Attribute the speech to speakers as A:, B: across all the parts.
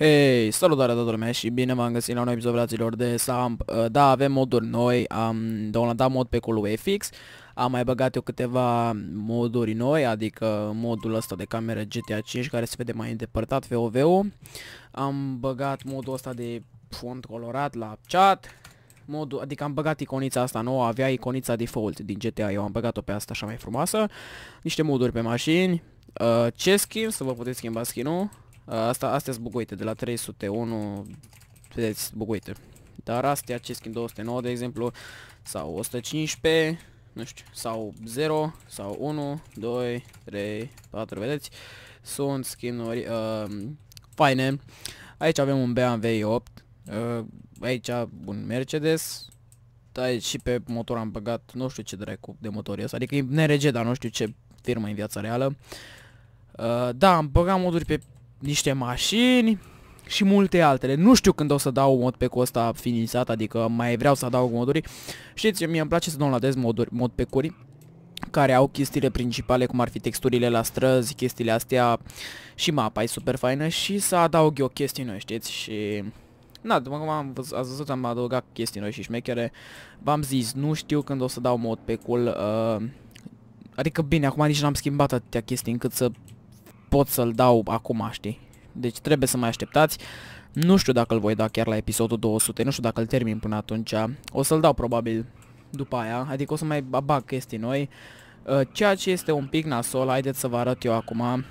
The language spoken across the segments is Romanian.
A: Hei, salutare toată lumea și bine v-am găsit la noi episod fraților de Samp. Uh, da, avem moduri noi, am downloadat mod pe cool FX, am mai băgat eu câteva moduri noi, adică modul ăsta de cameră GTA 5 care se vede mai îndepărtat VOV-ul. Am băgat modul ăsta de font colorat la chat, modul, adică am băgat iconița asta nouă, avea iconița default din GTA, eu am băgat-o pe asta așa mai frumoasă, niște moduri pe mașini, uh, ce skin, să vă puteți schimba skin-ul, Uh, asta, astea sunt bugoite, de la 301, vedeți, bugoite Dar astea ce schimb 209, de exemplu, sau 115, nu știu, sau 0, sau 1, 2, 3, 4, vedeți? Sunt skin uh, faine. Aici avem un BMW 8, uh, aici un Mercedes, aici și pe motor am băgat, nu știu ce dracu de motor ăsta, adică e NRG, dar nu știu ce firmă în viața reală. Uh, da, am băgat moduri pe niște mașini și multe altele. Nu știu când o să dau mod pe costa finisat, adică mai vreau să adaug moduri. Știți, mie îmi place să downloadez moduri, mod pe curi care au chestiile principale, cum ar fi texturile la străzi, chestiile astea și mapa e super faină și să adaug eu chestii noi, știți, și... Na, după cum am ați văzut, am adăugat chestii noi și șmechere, v-am zis, nu știu când o să dau mod pe cul, uh... adică bine, acum nici n-am schimbat atâtea chestii încât să pot să-l dau acum, știi? Deci trebuie să mai așteptați. Nu știu dacă îl voi da chiar la episodul 200, nu știu dacă îl termin până atunci. O să-l dau probabil după aia, adică o să mai bag chestii noi. Uh, ceea ce este un pic nasol, haideți să vă arăt eu acum.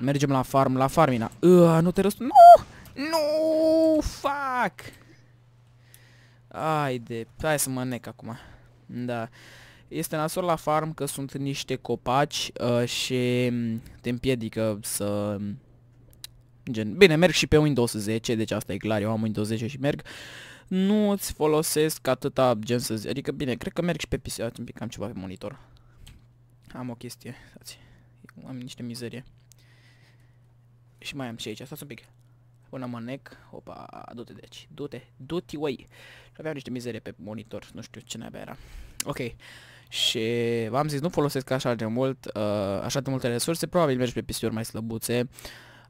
A: Mergem la farm, la farmina. Uh, nu te răspund. Nu! Nu! Fuck! Haide, hai să mă nec acum. Da. Este nasol la farm că sunt niște copaci uh, și mm, te împiedică să... Mm, gen, bine, merg și pe Windows 10, deci asta e clar, eu am Windows 10 și merg. Nu îți folosesc atâta gen să zic, adică bine, cred că merg și pe PC, ați un pic am ceva pe monitor. Am o chestie, stați, am niște mizerie. Și mai am și aici, stați un pic. Până mă nec, opa, du-te de aici, du-te, du-te, uai. aveam niște mizerie pe monitor, nu știu ce n era. Ok. Și v-am zis, nu folosesc așa de mult, uh, așa de multe resurse, probabil mergi pe pisiuri mai slăbuțe.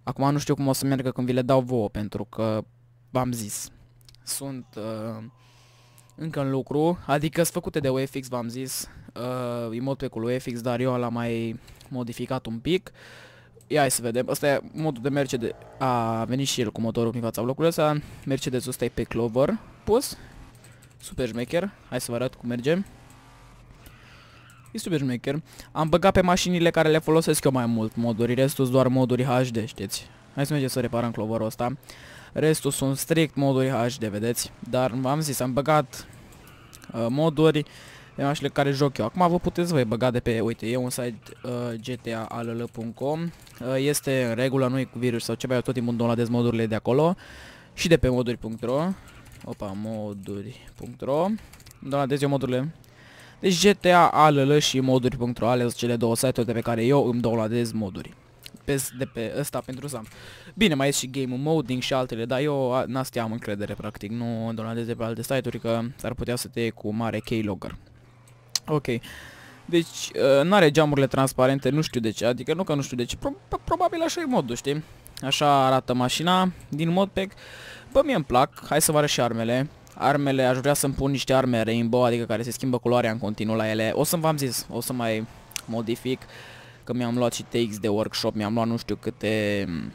A: Acum nu știu cum o să meargă când vi le dau vouă, pentru că v-am zis, sunt uh, încă în lucru, adică sunt făcute de UFX, v-am zis, uh, mod pe cu UFX, dar eu l-am mai modificat un pic. Ia hai să vedem, asta e modul de de a venit și el cu motorul prin fața blocului ăsta, merge de sus, pe Clover pus, super șmecher, hai să vă arăt cum mergem. Istubermaker, am băgat pe mașinile care le folosesc eu mai mult moduri, restul doar moduri HD, știți. Hai să mergem să reparăm cloverul ăsta. Restul sunt strict moduri HD, vedeți? Dar v-am zis, am băgat uh, moduri pe mașinile care joc eu. Acum vă puteți voi băga de pe, uite, e un site uh, gtaall.com. uh, Este în regulă, nu e cu virus sau ceva, eu tot timpul downloadez modurile de acolo și de pe moduri.ro Opa, moduri.ro Downloadez eu modurile deci GTA, ALL și moduri.ro ales cele două site-uri de pe care eu îmi downloadez moduri. Pe, de pe ăsta pentru Sam. Bine, mai e și game moding și altele, dar eu n am încredere practic, nu downloadez de pe alte site-uri că s-ar putea să te iei cu mare keylogger. Ok. Deci, uh, ă, nu are geamurile transparente, nu știu de ce, adică nu că nu știu de ce, pro probabil așa e modul, știi? Așa arată mașina din modpack. Bă, mie îmi plac, hai să vă arăt și armele. Armele, aș vrea să-mi pun niște arme rainbow, adică care se schimbă culoarea în continuu la ele. O să v-am zis, o să mai modific, că mi-am luat și takes de workshop, mi-am luat nu știu câte mm,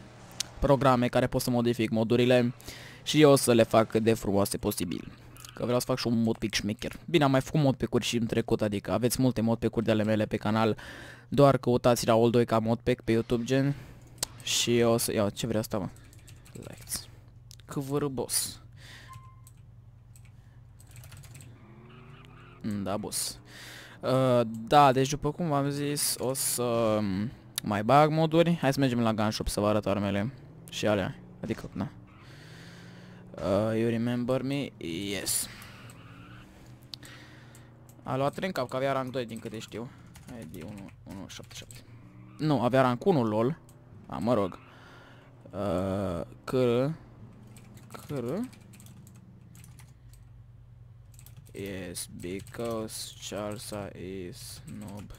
A: programe care pot să modific modurile și eu o să le fac cât de frumoase posibil. Că vreau să fac și un mod pic șmecher. Bine, am mai făcut mod pe curi și în trecut, adică aveți multe mod pe curi de ale mele pe canal, doar căutați old 2 ca mod pe YouTube gen și eu o să... Ia, ce vrea asta, mă? Lights. Cvârbos. boss. Mm, da, boss. Uh, da, deci după cum v-am zis, o să um, mai bag moduri. Hai să mergem la gun shop să vă arăt armele și alea. Adică, na. Uh, you remember me? Yes. A luat tren cap, că avea rank 2 din câte știu. Hai de 1, 1, 7, 7. Nu, avea rank 1 LOL. A, mă rog. Uh, cr... Cr... Yes, because Charsa is noob.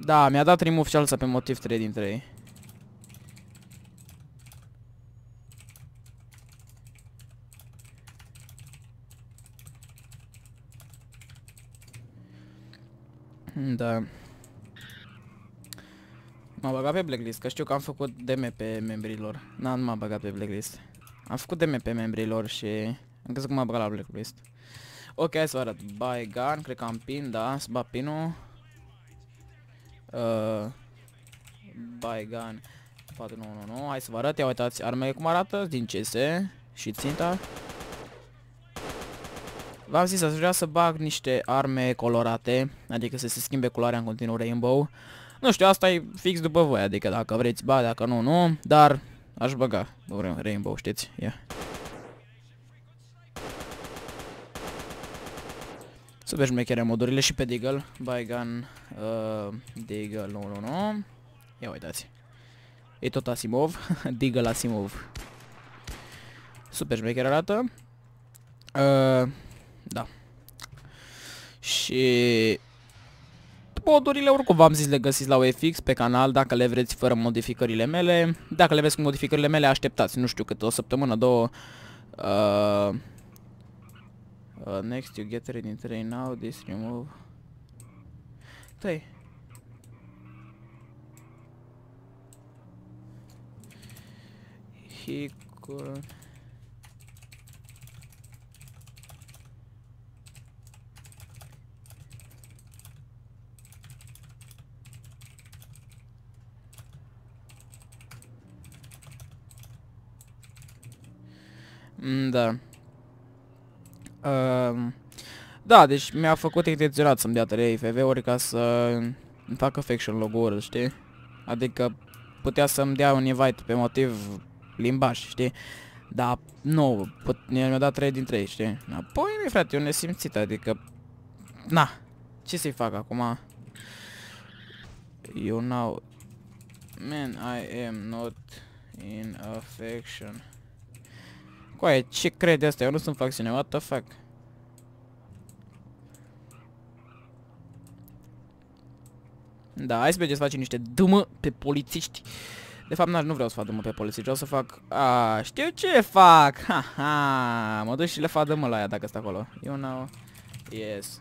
A: Da, mi-a dat remove Charsa pe motiv 3 din 3. Hmm, da. M-a băgat pe blacklist, că știu că am făcut DM pe membrilor. N-am m-a băgat pe blacklist. Am făcut DM pe membrilor și... Am crezut că m-a băgat la blacklist. Ok, hai să vă arăt. Buy gun, cred că am pin, da, să bat pin-ul Uh, Buy gun 4-9-9-9, hai să vă arăt, ia uitați armele cum arată, din CS și ținta. V-am zis, aș vrea să bag niște arme colorate, adică să se schimbe culoarea în continuu rainbow. Nu știu, asta e fix după voi, adică dacă vreți, ba, dacă nu, nu, dar aș băga rainbow, știți? ia Yeah. Să mergi mecherea modurile și pe Deagle. Bygun, uh, Deagle 999. Ia uitați. E tot Asimov. Deagle Asimov. Super șmecher arată. Uh, da. Și... Modurile oricum v-am zis le găsiți la OFX pe canal dacă le vreți fără modificările mele. Dacă le vreți cu modificările mele așteptați, nu știu cât, o săptămână, două. Uh, Uh, next you get ready to train now, this remove. Tai. He could Mm, Да. Ehm, da, deci mi-a făcut intenționat să-mi dea 3 fv ori ca să îmi facă faction logo-ul, știi? Adică putea să-mi dea un invite pe motiv limbaș, știi? Dar nu, mi-a dat 3 din 3, știi? Apoi, mi frate, eu nesimțit, adică... Na, ce să-i fac acum? You know... Man, I am not in a affection. Coaie, ce crede asta? Eu nu sunt facțiune, what the fuck? Da, hai să să facem niște dumă pe polițiști. De fapt, nu vreau să fac dumă pe polițiști, vreau să fac... A, știu ce fac! Ha, ha, mă duc și le fac dumă la aia dacă sta acolo. Eu n-au... Yes.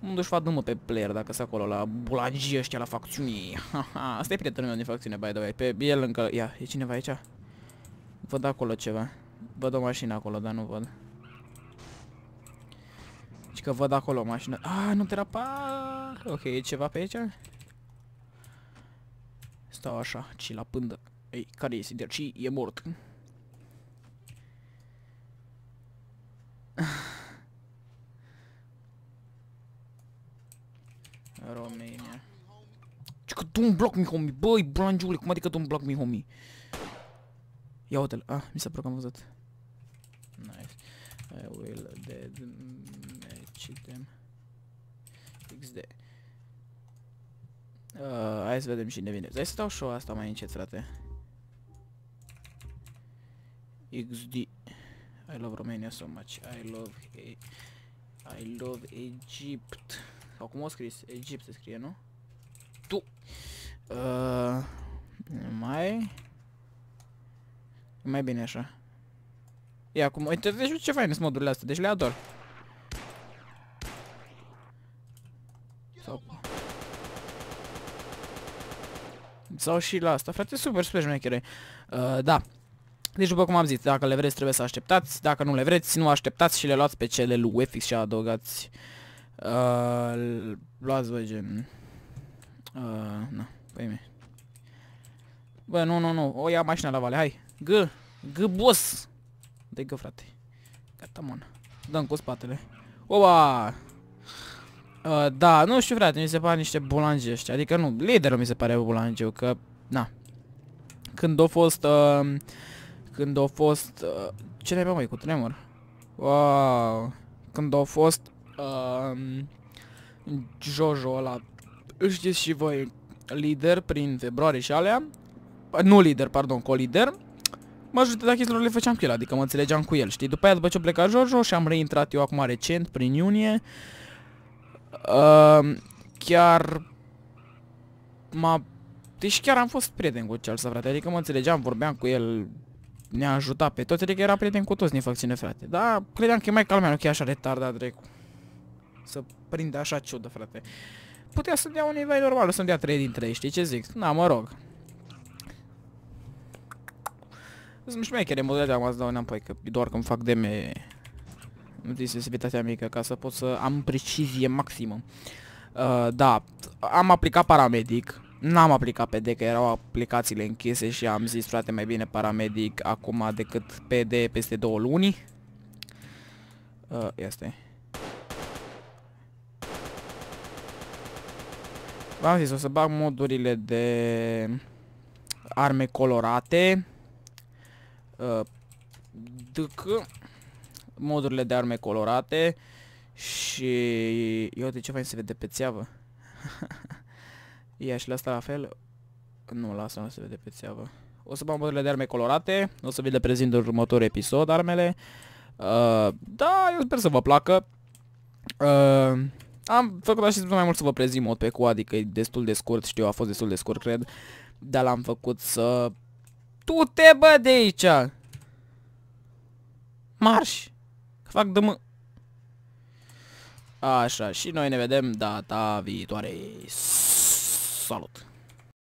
A: Mă duc și fac dumă pe player dacă sta acolo, la bulagii ăștia, la facțiunii. Ha, ha, asta e prietenul meu din facțiune, by the way. Pe el încă... Ia, e cineva aici? Văd acolo ceva. Văd o mașină acolo, dar nu văd. Deci că văd acolo o mașină. Ah, nu te rapa! Ah, ok, e ceva pe aici? Stau așa, ci la pândă. Ei, care e Sider? Ci e mort. Romania. Ce că tu un bloc mi homie, băi, blanjule, cum adică tu un bloc mi homie? Ia uite-l, ah, mi s-a am văzut. Nice. I will dead match them. XD. Uh, hai să vedem ne vine. Hai să dau show asta mai încet, frate. XD. I love Romania so much. I love... E I love Egypt. Sau cum o scris? Egypt se scrie, nu? Tu! Uh, mai... mai bine așa. Ia acum, uite, deci ce fain sunt modurile astea, deci le ador. Sau... Sau și la asta, frate, super, super șmecheră Uh, da. Deci după cum am zis, dacă le vreți trebuie să așteptați, dacă nu le vreți, nu așteptați și le luați pe cele lui Wefix și adăugați. Uh, luați, bă, gen... Uh, na, păi Bă, nu, nu, nu, o ia mașina la vale, hai. G, G, boss! Dai că frate. Gata, mon. Dăm cu spatele. Oba! Uh, da, nu știu frate, mi se pare niște bolange ăștia. Adică nu, liderul mi se pare bolangeu, că... Na. Când a fost... Uh, când a fost... Uh, ce ne mai cu tremur? Wow. Când a fost... Uh, Jojo ăla... Știți și voi lider prin februarie și alea. Nu lider, pardon, co-lider majoritatea chestiilor le făceam cu el, adică mă înțelegeam cu el, știi? După aia, după ce a plecat Jojo și am reintrat eu acum recent, prin iunie, uh, chiar m-a... Deci chiar am fost prieten cu să frate, adică mă înțelegeam, vorbeam cu el, ne-a ajutat pe toți, adică era prieten cu toți din facțiune, frate. Dar credeam că e mai calmea, nu chiar e așa retardat, drecu. Să prinde așa ciudă, frate. Putea să dea un nivel normal, să-mi dea 3 din 3, știi ce zic? Na, mă rog. Sunt șmechere modalitate, am azi dau înapoi, că doar când fac deme nu din sensibilitatea mică, ca să pot să am precizie maximă. Uh, da, am aplicat paramedic, n-am aplicat PD, că erau aplicațiile închise și am zis, frate, mai bine paramedic acum decât PD peste două luni. Uh, este. V-am zis, o să bag modurile de arme colorate uh, DK, modurile de arme colorate și eu de ce fain se vede pe țeavă. Ia și la asta la fel. Nu, lasă nu se vede pe țeavă. O să bag modurile de arme colorate, o să vi le prezint în următorul episod armele. Uh, da, eu sper să vă placă. Uh, am făcut așa mai mult să vă prezint mod pe cu, adică e destul de scurt, știu, a fost destul de scurt, cred, dar l-am făcut să tu te bă, de aici! Marș! Fac de mă... Așa, și noi ne vedem data viitoare. Salut!